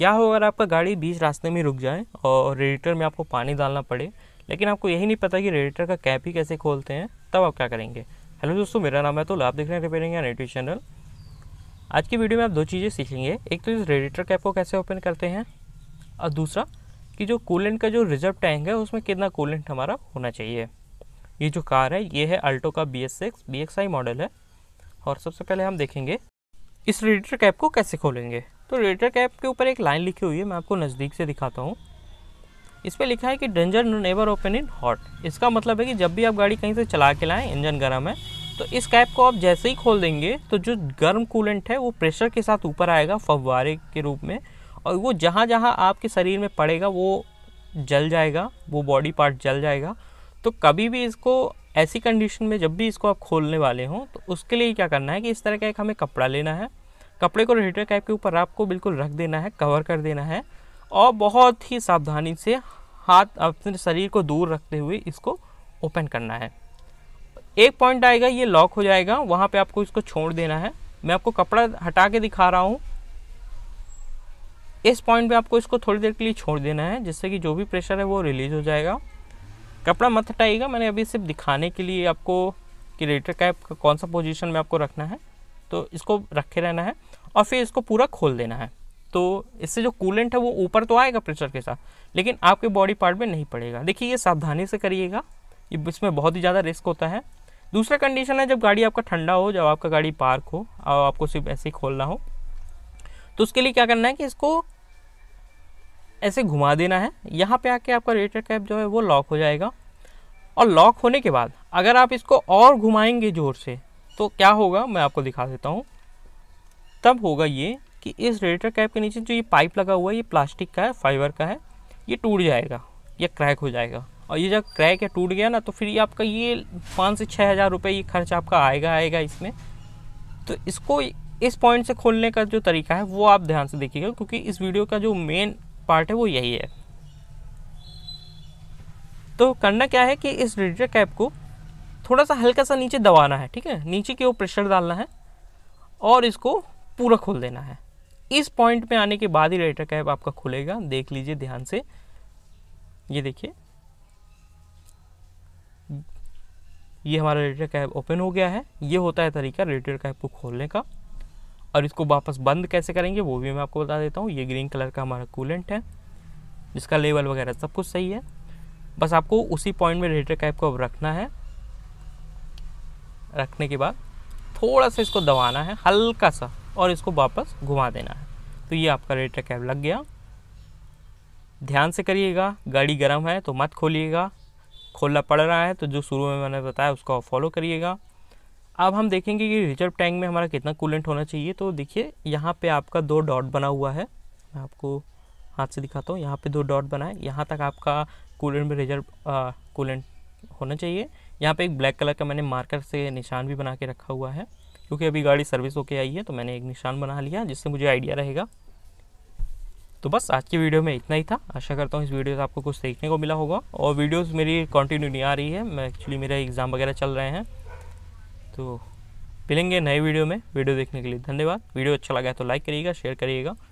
क्या हो अगर आपका गाड़ी बीच रास्ते में रुक जाए और रेडिएटर में आपको पानी डालना पड़े लेकिन आपको यही नहीं पता कि रेडिएटर का कैप ही कैसे खोलते हैं तब आप क्या करेंगे हेलो दोस्तों मेरा नाम है तो आप देख रहे हैं रिपेयरिंग एंड यूट्यूब चैनल आज की वीडियो में आप दो चीज़ें सीखेंगे एक तो इस रेडिएटर कैप को कैसे ओपन करते हैं और दूसरा कि जो कूलेंट का जो रिजर्व टैंक है उसमें कितना कूलेंट हमारा होना चाहिए ये जो कार है ये है अल्टो का B S six B X I model है और सबसे पहले हम देखेंगे इस रेडिएटर कैप को कैसे खोलेंगे तो रेटर कैप के ऊपर एक लाइन लिखी हुई है मैं आपको नज़दीक से दिखाता हूँ इस पर लिखा है कि danger never open in hot इसका मतलब है कि जब भी आप गाड़ी कहीं से चला के लाएँ इंजन गर्म है तो इस कैप को आप जैसे ही खोल देंगे तो जो गर्म कूलेंट है वो प्रेशर के साथ ऊपर आएगा फव्वारे के रूप में और वो जहाँ जहाँ आपके शरीर में पड़ेगा वो जल जाएगा वो बॉडी पार्ट जल जाएगा तो कभी भी इसको ऐसी कंडीशन में जब भी इसको आप खोलने वाले हों तो उसके लिए क्या करना है कि इस तरह का एक हमें कपड़ा लेना है कपड़े को रोटेटर कैप के ऊपर आपको बिल्कुल रख देना है कवर कर देना है और बहुत ही सावधानी से हाथ अपने शरीर को दूर रखते हुए इसको ओपन करना है एक पॉइंट आएगा ये लॉक हो जाएगा वहाँ पे आपको इसको छोड़ देना है मैं आपको कपड़ा हटा के दिखा रहा हूँ इस पॉइंट पे आपको इसको थोड़ी देर के लिए छोड़ देना है जिससे कि जो भी प्रेशर है वो रिलीज हो जाएगा कपड़ा मत हटाइएगा मैंने अभी सिर्फ दिखाने के लिए आपको कि रेटर कैप का कौन सा पोजिशन में आपको रखना है तो इसको रखे रहना है और फिर इसको पूरा खोल देना है तो इससे जो कूलेंट है वो ऊपर तो आएगा प्रेशर के साथ लेकिन आपके बॉडी पार्ट में नहीं पड़ेगा देखिए ये सावधानी से करिएगा ये इसमें बहुत ही ज़्यादा रिस्क होता है दूसरा कंडीशन है जब गाड़ी आपका ठंडा हो जब आपका गाड़ी पार्क हो और आपको सिर्फ ऐसे ही खोलना हो तो उसके लिए क्या करना है कि इसको ऐसे घुमा देना है यहाँ पे आके आपका रेटर कैप जो है वो लॉक हो जाएगा और लॉक होने के बाद अगर आप इसको और घुमाएंगे ज़ोर से तो क्या होगा मैं आपको दिखा देता हूँ तब होगा ये कि इस रेडिएटर कैप के नीचे जो ये पाइप लगा हुआ है ये प्लास्टिक का है फाइबर का है ये टूट जाएगा या क्रैक हो जाएगा और ये जब क्रैक या टूट गया ना तो फिर ये आपका ये पाँच से छः हज़ार रुपये ये खर्च आपका आएगा आएगा इसमें तो इसको इस पॉइंट से खोलने का जो तरीका है वो आप ध्यान से देखिएगा क्योंकि इस वीडियो का जो मेन पार्ट है वो यही है तो करना क्या है कि इस रेडिएटर कैप को थोड़ा सा हल्का सा नीचे दबाना है ठीक है नीचे की ओर प्रेशर डालना है और इसको पूरा खोल देना है इस पॉइंट पे आने के बाद ही रेटर कैप आपका खुलेगा देख लीजिए ध्यान से ये देखिए ये हमारा रेटर कैप ओपन हो गया है ये होता है तरीका रेटर कैप को खोलने का और इसको वापस बंद कैसे करेंगे वो भी मैं आपको बता देता हूँ ये ग्रीन कलर का हमारा कूलेंट है जिसका लेवल वगैरह सब कुछ सही है बस आपको उसी पॉइंट में रेटर कैप को अब रखना है रखने के बाद थोड़ा सा इसको दबाना है हल्का सा और इसको वापस घुमा देना है तो ये आपका रेटर कैब लग गया ध्यान से करिएगा गाड़ी गर्म है तो मत खोलिएगा खोलना पड़ रहा है तो जो शुरू में मैंने बताया उसको फॉलो करिएगा अब हम देखेंगे कि रिजर्व टैंक में हमारा कितना कूलेंट होना चाहिए तो देखिए यहाँ पे आपका दो डॉट बना हुआ है मैं आपको हाथ से दिखाता हूँ यहाँ पे दो डॉट बना है यहाँ तक आपका कूलेंट में रिजर्व कूलेंट होना चाहिए यहाँ पे एक ब्लैक कलर का मैंने मार्कर से निशान भी बना के रखा हुआ है क्योंकि अभी गाड़ी सर्विस होके आई है तो मैंने एक निशान बना लिया जिससे मुझे आइडिया रहेगा तो बस आज की वीडियो में इतना ही था आशा करता हूँ इस वीडियो से आपको कुछ सीखने को मिला होगा और वीडियोज़ मेरी कंटिन्यू नहीं आ रही है मैं एक्चुअली मेरे एग्ज़ाम वगैरह चल रहे हैं तो मिलेंगे नए वीडियो में वीडियो देखने के लिए धन्यवाद वीडियो अच्छा लगा है तो लाइक करिएगा शेयर करिएगा